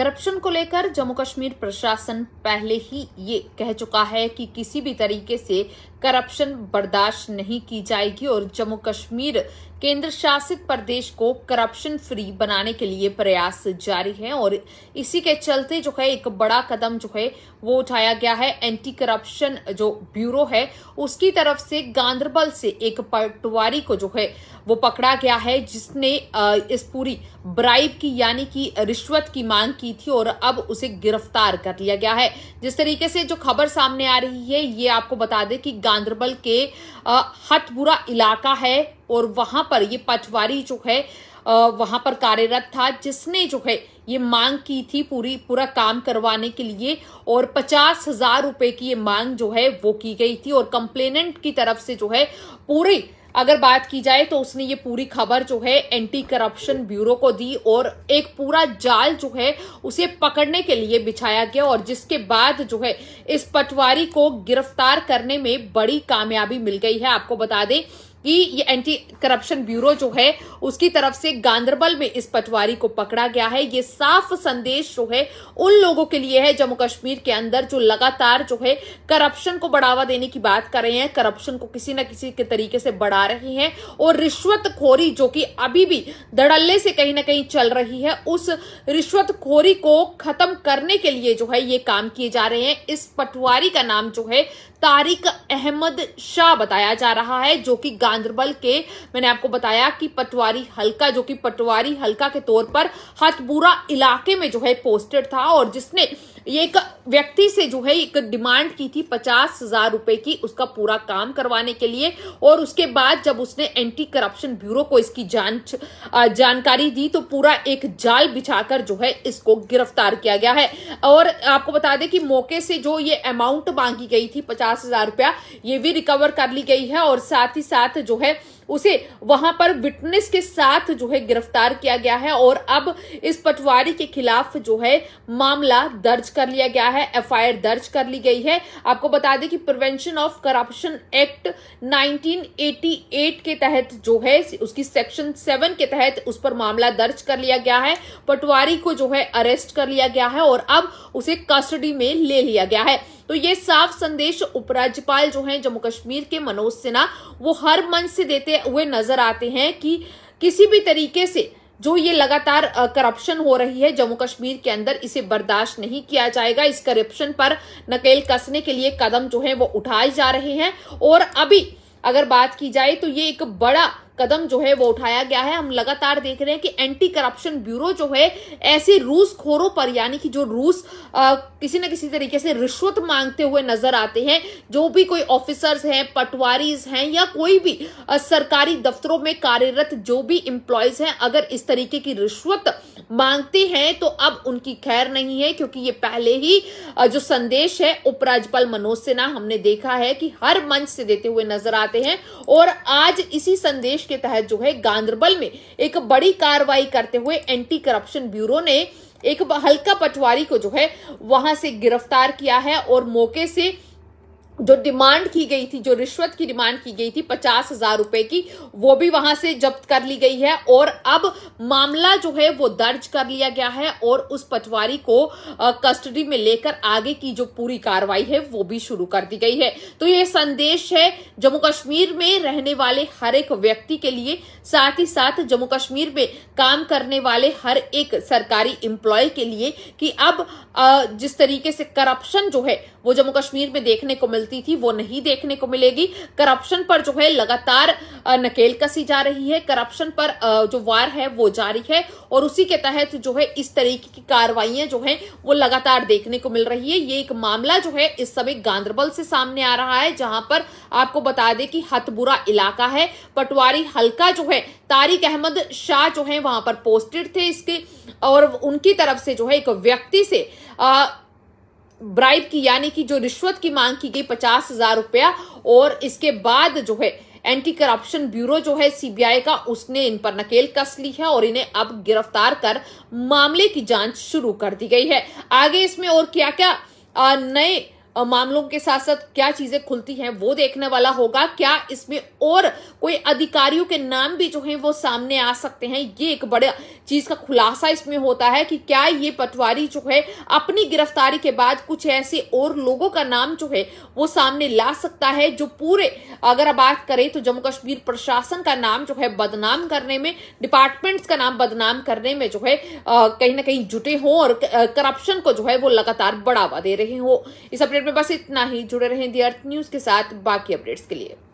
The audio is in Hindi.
करप्शन को लेकर जम्मू कश्मीर प्रशासन पहले ही ये कह चुका है कि किसी भी तरीके से करप्शन बर्दाश्त नहीं की जाएगी और जम्मू कश्मीर केंद्र शासित प्रदेश को करप्शन फ्री बनाने के लिए प्रयास जारी है और इसी के चलते जो है एक बड़ा कदम जो है वो उठाया गया है एंटी करप्शन जो ब्यूरो है उसकी तरफ से गांधरबल से एक पटवारी को जो है वो पकड़ा गया है जिसने इस पूरी ब्राइब की यानी कि रिश्वत की मांग की थी और अब उसे गिरफ्तार कर लिया गया है जिस तरीके से जो खबर सामने आ रही है ये आपको बता दें कि गांधरबल के हटबुरा इलाका है और वहां पर ये पटवारी जो है वहां पर कार्यरत था जिसने जो है ये मांग की थी पूरी पूरा काम करवाने के लिए और पचास हजार रुपए की ये मांग जो है वो की गई थी और कंप्लेनेंट की तरफ से जो है पूरी अगर बात की जाए तो उसने ये पूरी खबर जो है एंटी करप्शन ब्यूरो को दी और एक पूरा जाल जो है उसे पकड़ने के लिए बिछाया गया और जिसके बाद जो है इस पटवारी को गिरफ्तार करने में बड़ी कामयाबी मिल गई है आपको बता दें कि ये एंटी करप्शन ब्यूरो जो है उसकी तरफ से गांधरबल में इस पटवारी को पकड़ा गया है ये साफ संदेश जो है उन लोगों के लिए है जम्मू कश्मीर के अंदर जो लगातार जो है करप्शन को बढ़ावा देने की बात कर रहे हैं करप्शन को किसी ना किसी के तरीके से बढ़ा रहे हैं और रिश्वतखोरी जो कि अभी भी धड़ल्ले से कहीं ना कहीं चल रही है उस रिश्वतखोरी को खत्म करने के लिए जो है ये काम किए जा रहे हैं इस पटवारी का नाम जो है तारिक अहमद शाह बताया जा रहा है जो कि गांधरबल के मैंने आपको बताया कि पटवारी हल्का जो कि पटवारी हल्का के तौर पर हथबूरा इलाके में जो है पोस्टेड था और जिसने ये एक व्यक्ति से जो है एक डिमांड की थी पचास हजार रुपए की उसका पूरा काम करवाने के लिए और उसके बाद जब उसने एंटी करप्शन ब्यूरो को इसकी जांच जानकारी दी तो पूरा एक जाल बिछाकर जो है इसको गिरफ्तार किया गया है और आपको बता दें कि मौके से जो ये अमाउंट मांगी गई थी पचास हजार रुपया ये भी रिकवर कर ली गई है और साथ ही साथ जो है उसे वहां पर विटनेस के साथ जो है गिरफ्तार किया गया है और अब इस पटवारी के खिलाफ जो है मामला दर्ज कर लिया गया है एफआईआर दर्ज कर ली गई है आपको बता दें कि प्रिवेंशन ऑफ करप्शन एक्ट 1988 के तहत जो है उसकी सेक्शन सेवन के तहत उस पर मामला दर्ज कर लिया गया है पटवारी को जो है अरेस्ट कर लिया गया है और अब उसे कस्टडी में ले लिया गया है तो ये साफ संदेश उपराज्यपाल जो हैं जम्मू कश्मीर के मनोज सिन्हा वो हर मन से देते हुए नजर आते हैं कि किसी भी तरीके से जो ये लगातार करप्शन हो रही है जम्मू कश्मीर के अंदर इसे बर्दाश्त नहीं किया जाएगा इस करप्शन पर नकेल कसने के लिए कदम जो है वो उठाए जा रहे हैं और अभी अगर बात की जाए तो ये एक बड़ा कदम जो है वो उठाया गया है हम लगातार देख रहे हैं कि एंटी करप्शन ब्यूरो जो है ऐसे रूस खोरों पर यानी कि जो रूस आ, किसी न किसी तरीके से रिश्वत मांगते हुए नजर आते हैं जो भी कोई ऑफिसर्स हैं पटवारी हैं या कोई भी आ, सरकारी दफ्तरों में कार्यरत जो भी इम्प्लॉयज हैं अगर इस तरीके की रिश्वत मांगते हैं तो अब उनकी खैर नहीं है क्योंकि ये पहले ही जो संदेश है उपराज्यपाल मनोज सिन्हा हमने देखा है कि हर मंच से देते हुए नजर आते हैं और आज इसी संदेश के तहत जो है गांधरबल में एक बड़ी कार्रवाई करते हुए एंटी करप्शन ब्यूरो ने एक हल्का पटवारी को जो है वहां से गिरफ्तार किया है और मौके से जो डिमांड की गई थी जो रिश्वत की डिमांड की गई थी पचास हजार रुपए की वो भी वहां से जब्त कर ली गई है और अब मामला जो है वो दर्ज कर लिया गया है और उस पटवारी को कस्टडी में लेकर आगे की जो पूरी कार्रवाई है वो भी शुरू कर दी गई है तो ये संदेश है जम्मू कश्मीर में रहने वाले हर एक व्यक्ति के लिए साथ ही साथ जम्मू कश्मीर में काम करने वाले हर एक सरकारी एम्प्लॉय के लिए कि अब जिस तरीके से करप्शन जो है वो जम्मू कश्मीर में देखने को मिलता मिलती थी वो नहीं देखने को मिलेगी करप्शन पर जो है लगातार नकेल कसी जा रही है करप्शन पर जो वार है वो जारी है और उसी के तहत जो है इस तरीके की कार्रवाइयां जो है वो लगातार देखने को मिल रही है ये एक मामला जो है इस समय गांधरबल से सामने आ रहा है जहां पर आपको बता दें कि हथबुरा इलाका है पटवारी हल्का जो है तारिक अहमद शाह जो है वहां पर पोस्टेड थे इसके और उनकी तरफ से जो है एक व्यक्ति से आ, ब्राइब की यानी कि जो रिश्वत की मांग की गई पचास हजार रुपया और इसके बाद जो है एंटी करप्शन ब्यूरो जो है सीबीआई का उसने इन पर नकेल कस ली है और इन्हें अब गिरफ्तार कर मामले की जांच शुरू कर दी गई है आगे इसमें और क्या क्या नए मामलों के साथ साथ क्या चीजें खुलती हैं वो देखने वाला होगा क्या इसमें और कोई अधिकारियों के नाम भी जो हैं वो सामने आ सकते हैं ये एक बड़ा चीज का खुलासा इसमें होता है कि क्या ये पटवारी जो है अपनी गिरफ्तारी के बाद कुछ ऐसे और लोगों का नाम जो है वो सामने ला सकता है जो पूरे अगर बात करें तो जम्मू कश्मीर प्रशासन का नाम जो है बदनाम करने में डिपार्टमेंट्स का नाम बदनाम करने में जो है कहीं ना कहीं जुटे हों और करप्शन को जो है वो लगातार बढ़ावा दे रहे हो इस अपडेट में बस इतना ही जुड़े रहें दी अर्थ न्यूज के साथ बाकी अपडेट्स के लिए